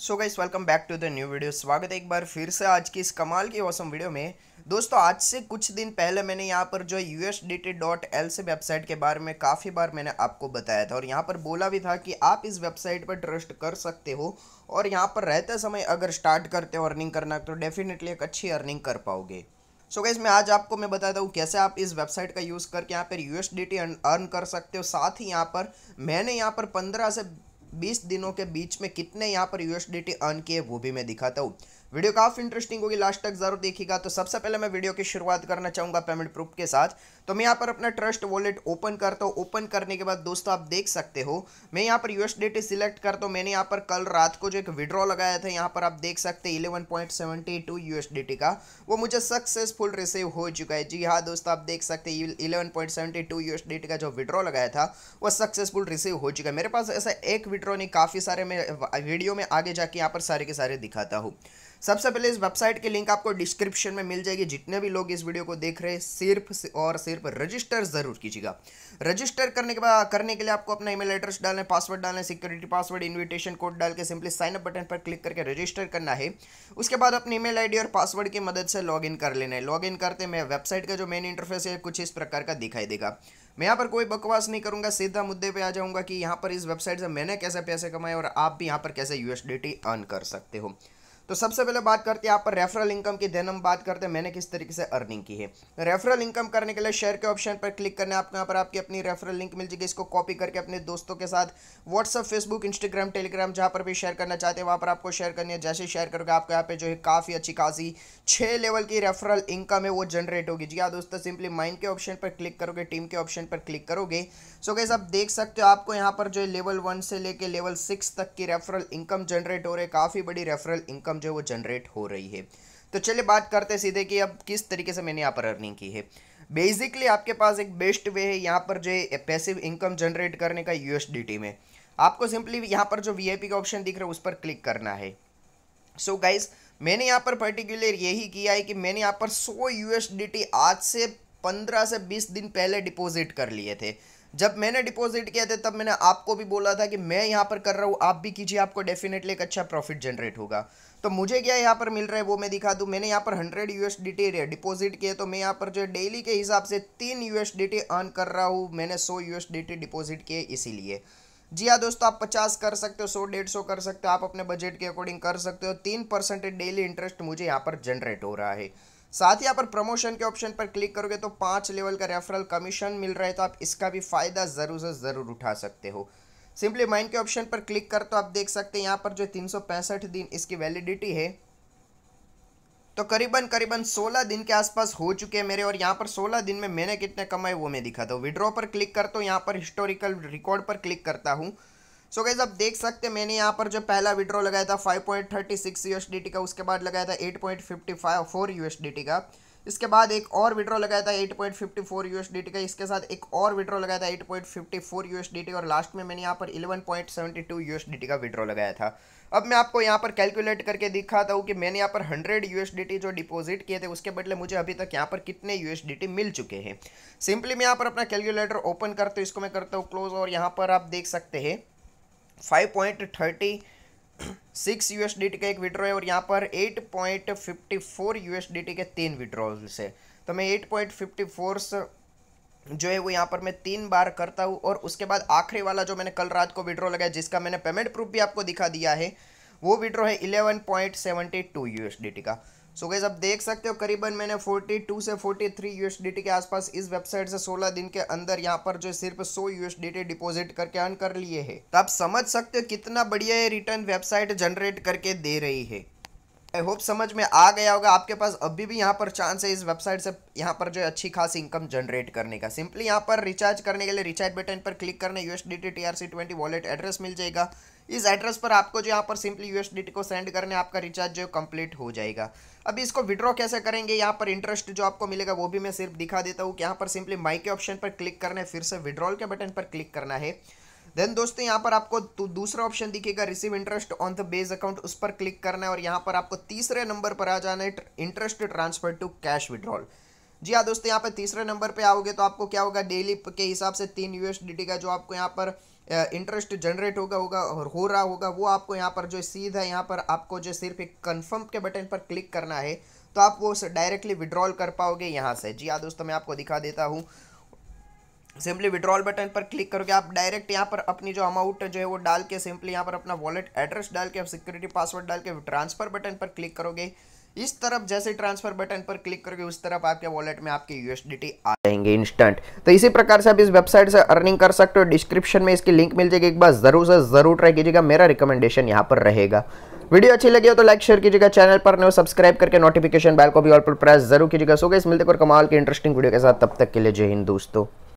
so guys welcome back to the new video स्वागत है एक बार फिर से आज की इस कमाल की औसम वीडियो में दोस्तों आज से कुछ दिन पहले मैंने यहाँ पर जो U S D T dot L से वेबसाइट के बारे में काफ़ी बार मैंने आपको बताया था और यहाँ पर बोला भी था कि आप इस वेबसाइट पर ट्रस्ट कर सकते हो और यहाँ पर रहते समय अगर स्टार्ट करते हो अर्निंग करना तो डेफिनेटली एक अच्छी अर्निंग कर पाओगे सो so गैस मैं आज आपको मैं बताता हूँ कैसे आप इस वेबसाइट का यूज़ करके यहाँ पर U S D T earn कर सकते हो साथ ही यहाँ पर मैंने यहाँ पर पंद्रह से बीस दिनों के बीच में कितने यहाँ पर यूएसडीटी अर्न किए वो भी मैं दिखाता हूँ वीडियो काफ़ी इंटरेस्टिंग होगी लास्ट तक जरूर देखिएगा तो सबसे पहले मैं वीडियो की शुरुआत करना चाहूँगा पेमेंट प्रूफ के साथ तो मैं यहाँ पर अपना ट्रस्ट वॉलेट ओपन करता हूँ ओपन करने के बाद दोस्तों आप देख सकते हो मैं यहाँ पर यूएसडीटी सिलेक्ट करता हूँ मैंने यहाँ पर कल रात को जो एक विड्रॉ लगाया था यहाँ पर आप देख सकते हैं eleven point seventy two USDT का वो मुझे सक्सेसफुल रिसीव हो चुका है जी हाँ दोस्तों आप देख सकते हैं eleven point seventy two USDT का जो विड्रॉ लगाया था वो सक्सेसफुल रिसीव हो चुका है मेरे पास ऐसा एक विड्रॉ नहीं काफ़ी सारे मैं वीडियो में आगे जाके यहाँ पर सारे के सारे दिखाता हूँ सबसे पहले इस वेबसाइट की लिंक आपको डिस्क्रिप्शन में मिल जाएगी जितने भी लोग इस वीडियो को देख रहे हैं सिर्फ और सिर्फ रजिस्टर ज़रूर कीजिएगा रजिस्टर करने के बाद करने के लिए आपको अपना ईमेल एड्रेस डालना पासवर्ड डालें सिक्योरिटी पासवर्ड इन्विटेशन कोड डाल के सिंपली साइन अप बटन पर क्लिक करके रजिस्टर करना है उसके बाद अपनी ईमेल आईडी और पासवर्ड की मदद से लॉग कर लेना है लॉग करते मैं वेबसाइट का जो मेन इंटरफेस है कुछ इस प्रकार का दिखाई देगा मैं यहाँ पर कोई बकवास नहीं करूँगा सीधा मुद्दे पर आ जाऊँगा कि यहाँ पर इस वेबसाइट से मैंने कैसे पैसे कमाए और आप भी यहाँ पर कैसे यूएसडीटी अर्न कर सकते हो तो सबसे पहले बात करते हैं आप पर रेफरल इनकम की देन हम बात करते हैं मैंने किस तरीके से अर्निंग की है रेफरल इनकम करने के लिए शेयर के ऑप्शन पर क्लिक करना है आपको यहाँ पर आपकी अपनी रेफरल लिंक मिल जाएगी इसको कॉपी करके अपने दोस्तों के साथ व्हाट्सअप फेसबुक इंस्टाग्राम टेलीग्राम जहाँ पर भी शेयर करना चाहते हैं वहाँ पर आपको शेयर करनी है जैसे शेयर करोगे आपको यहाँ पर जो है काफ़ी अच्छी खासी छः लेवल की रेफरल इनकम है वो जनरेट होगी जी हाँ दोस्तों सिंपली माइंड के ऑप्शन पर क्लिक करोगे टीम के ऑप्शन पर क्लिक करोगे सो गैस आप देख सकते हो आपको यहाँ पर जो है लेवल वन से लेकर लेवल सिक्स तक की रेफरल इनकम जनरेट हो रही है काफ़ी बड़ी रेफरल इनकम इनकम जो है वो जनरेट हो रही है तो चलिए बात करते हैं सीधे कि अब किस तरीके से मैंने यहाँ पर अर्निंग की है बेसिकली आपके पास एक बेस्ट वे है यहाँ पर जो पैसिव इनकम जनरेट करने का यू में आपको सिंपली यहाँ पर जो वी का ऑप्शन दिख रहा है उस पर क्लिक करना है सो so गाइज मैंने यहाँ पर पर्टिकुलर यही किया है कि मैंने यहाँ पर सौ यू आज से पंद्रह से बीस दिन पहले डिपॉजिट कर लिए थे जब मैंने डिपॉजिट किया था तब मैंने आपको भी बोला था कि मैं यहाँ पर कर रहा हूँ आप भी कीजिए आपको डेफिनेटली एक अच्छा प्रॉफिट जनरेट होगा तो मुझे क्या यहाँ पर मिल रहा है वो मैं दिखा दूँ मैंने यहाँ पर हंड्रेड यू डिपॉजिट किया तो मैं यहाँ पर जो डेली के हिसाब से तीन यू अर्न कर रहा हूँ मैंने सौ यू डिपॉजिट किए इसीलिए जी हाँ दोस्तों आप पचास कर सकते हो सौ डेढ़ सौ कर सकते हो आप अपने बजट के अकॉर्डिंग कर सकते हो तीन परसेंट डेली इंटरेस्ट मुझे यहाँ पर जनरेट हो रहा है साथ ही यहाँ पर प्रमोशन के ऑप्शन पर क्लिक करोगे तो पांच लेवल का रेफरल कमीशन मिल रहा है तो आप इसका भी फ़ायदा ज़रूर से ज़रूर उठा सकते हो सिंपली माइंड के ऑप्शन पर क्लिक कर तो आप देख सकते हैं यहाँ पर जो तीन दिन इसकी वैलिडिटी है तो करीबन करीबन 16 दिन के आसपास हो चुके हैं मेरे और यहाँ पर 16 दिन में मैंने कितने कमाए वो मैं दिखाता हूँ विड्रॉ पर क्लिक करता हूँ यहाँ पर हिस्टोरिकल रिकॉर्ड पर क्लिक करता हूँ सो गाइज आप देख सकते हैं मैंने यहाँ पर जो पहला विड्रॉ लगाया था 5.36 यूएसडीटी का उसके बाद लगाया था 8.54 यूएसडीटी का इसके बाद एक और विड्रॉ लगाया था 8.54 फिफ्टी का इसके साथ एक और विड्रॉ लगाया था 8.54 यूएसडीटी और लास्ट में मैंने यहाँ पर 11.72 यूएसडीटी का विड्रॉ लगाया था अब मैं आपको यहाँ पर कैलकुलेट करके दिखाता हूँ कि मैंने यहाँ पर 100 यूएसडीटी जो डिपॉजिट किए थे उसके बदले मुझे अभी तक यहाँ पर कितने यूएसडीटी मिल चुके हैं सिंपली मैं यहाँ पर अपना कैलकुलेटर ओपन करते हूँ इसको मैं करता हूँ क्लोज और यहाँ पर आप देख सकते हैं five point thirty six U का एक विड्रॉ है और यहाँ पर eight point fifty four U के तीन विड्रॉल्स है तो मैं एट पॉइंट फिफ्टी फोर जो है वो यहाँ पर मैं तीन बार करता हूँ और उसके बाद आखिरी वाला जो मैंने कल रात को विड्रॉ लगाया जिसका मैंने पेमेंट प्रूफ भी आपको दिखा दिया है वो विड्रॉ है eleven point seventy two U का सो गैस आप देख सकते हो करीबन मैंने 42 से 43 यूएसडीटी के आसपास इस वेबसाइट से 16 दिन के अंदर यहाँ पर जो सिर्फ 100 यूएसडीटी डिपॉजिट करके अर्न कर लिए है तो आप समझ सकते हो कितना बढ़िया ये रिटर्न वेबसाइट जनरेट करके दे रही है आई होप समझ में आ गया होगा आपके पास अभी भी यहाँ पर चांस है इस वेबसाइट से यहाँ पर जो अच्छी खास इनकम जनरेट करने का सिंपली यहाँ पर रिचार्ज करने के लिए रिचार्ज बटन पर क्लिक करने U S D T T R C twenty wallet address मिल जाएगा इस एड्रेस पर आपको जो यहाँ पर सिंपली यूएसडीटी को सेंड करने आपका रिचार्ज जो कंप्लीट हो जाएगा अभी इसको विड्रॉ कैसे करेंगे यहाँ पर इंटरेस्ट जो आपको मिलेगा वो भी मैं सिर्फ दिखा देता हूँ कि यहाँ पर सिंपली माई के ऑप्शन पर क्लिक करना है फिर से विड्रॉल के बटन पर क्लिक करना है देन दोस्तों यहाँ पर आपको दूसरा ऑप्शन दिखेगा receive interest on the base account उस पर क्लिक करना है और यहाँ पर आपको तीसरे नंबर पर आ जाना है interest transfer to cash withdrawal जी हाँ दोस्तों यहाँ पर तीसरे नंबर पे आओगे तो आपको क्या होगा डेली के हिसाब से तीन यूएसडीटी का जो आपको यहाँ पर इंटरेस्ट जनरेट होगा होगा और हो रहा होगा वो आपको यहाँ पर जो सीधा यहाँ पर आपको जो सिर्फ एक कन्फर्म के बटन पर क्लिक करना है तो आप वो डायरेक्टली विड्रॉल कर पाओगे यहाँ से जी हाँ दोस्तों मैं आपको दिखा देता हूँ सिंपली विड्रॉल बटन पर क्लिक करोगे आप डायरेक्ट यहाँ पर अपनी जो अमाउंट जो है वो डाल के सिंपली यहाँ पर अपना वॉलेट एड्रेस डाल के आप सिक्योरिटी पासवर्ड डाल के ट्रांसफर बटन पर क्लिक करोगे इस तरफ जैसे ट्रांसफर बटन पर क्लिक करोगे उस तरफ आपके वॉलेट में आपके यूएसडीटी आ जाएंगे इंस्टेंट तो इसी प्रकार से आप इस वेबसाइट से अर्निंग कर सकते हो डिस्क्रिप्शन में इसकी लिंक मिल जाएगी एक बार जरूर से जरूर ट्राई कीजिएगा मेरा रिकमेंडेशन यहाँ पर रहेगा वीडियो अच्छी लगी हो तो लाइक शेयर कीजिएगा चैनल पर नो सब्सक्राइब करके नोटिफिकेशन बेल को भी ऑल पर प्रेस जरूर कीजिएगा सो गए मिलते और कमाल के इंटरेस्टिंग वीडियो के साथ तब तक के लिए जय हिंद दोस्तों